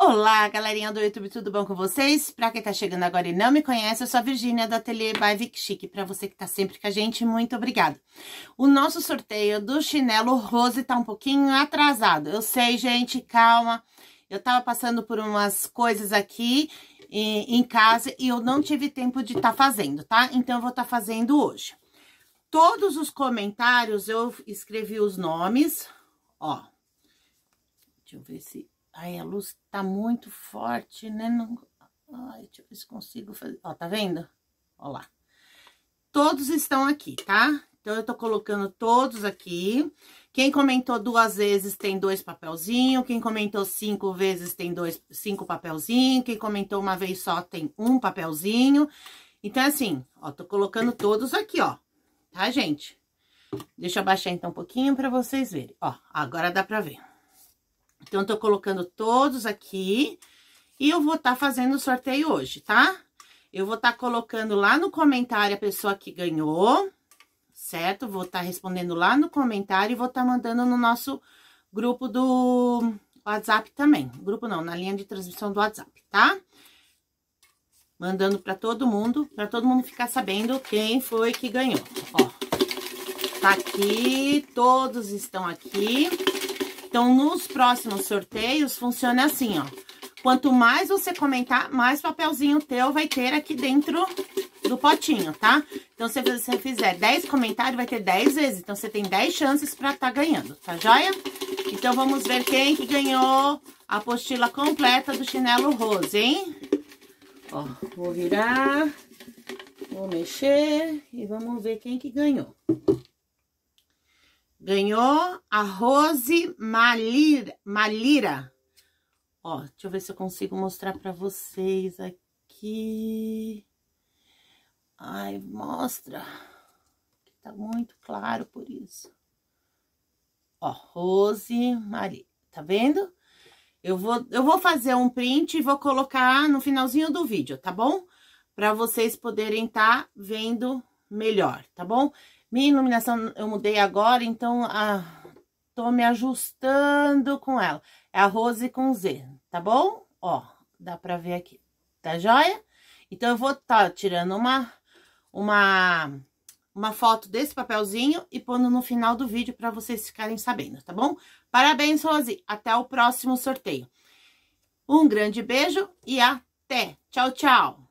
Olá, galerinha do YouTube, tudo bom com vocês? Pra quem tá chegando agora e não me conhece, eu sou a Virgínia do Ateliê by Vic Chic. Pra você que tá sempre com a gente, muito obrigada. O nosso sorteio do chinelo Rose tá um pouquinho atrasado. Eu sei, gente, calma. Eu tava passando por umas coisas aqui em casa e eu não tive tempo de estar tá fazendo, tá? Então, eu vou estar tá fazendo hoje. Todos os comentários, eu escrevi os nomes, ó. Deixa eu ver se Ai, a luz tá muito forte, né? Não... Ai, deixa eu ver se consigo fazer. Ó, tá vendo? Ó lá. Todos estão aqui, tá? Então, eu tô colocando todos aqui. Quem comentou duas vezes tem dois papelzinhos. Quem comentou cinco vezes tem dois, cinco papelzinhos. Quem comentou uma vez só tem um papelzinho. Então, assim, ó, tô colocando todos aqui, ó. Tá, gente? Deixa eu abaixar, então, um pouquinho pra vocês verem. Ó, agora dá pra ver. Então, tô colocando todos aqui e eu vou estar tá fazendo o sorteio hoje, tá? Eu vou estar tá colocando lá no comentário a pessoa que ganhou, certo? Vou estar tá respondendo lá no comentário e vou estar tá mandando no nosso grupo do WhatsApp também. Grupo não, na linha de transmissão do WhatsApp, tá? Mandando para todo mundo, para todo mundo ficar sabendo quem foi que ganhou. Ó, tá aqui, todos estão aqui. Então, nos próximos sorteios, funciona assim, ó. Quanto mais você comentar, mais papelzinho teu vai ter aqui dentro do potinho, tá? Então, se você fizer 10 comentários, vai ter 10 vezes. Então, você tem 10 chances pra tá ganhando, tá joia? Então, vamos ver quem que ganhou a apostila completa do chinelo rose, hein? Ó, vou virar, vou mexer e vamos ver quem que ganhou. Ganhou a Rose Malira. Malira. Ó, deixa eu ver se eu consigo mostrar para vocês aqui. Ai, mostra. Tá muito claro por isso. Ó, Rose Maria, tá vendo? Eu vou, eu vou fazer um print e vou colocar no finalzinho do vídeo, tá bom? Para vocês poderem estar tá vendo melhor, tá bom? Minha iluminação eu mudei agora, então a, tô me ajustando com ela. É a Rose com Z, tá bom? Ó, dá pra ver aqui, tá joia? Então, eu vou tá tirando uma, uma, uma foto desse papelzinho e pondo no final do vídeo pra vocês ficarem sabendo, tá bom? Parabéns, Rose! Até o próximo sorteio. Um grande beijo e até! Tchau, tchau!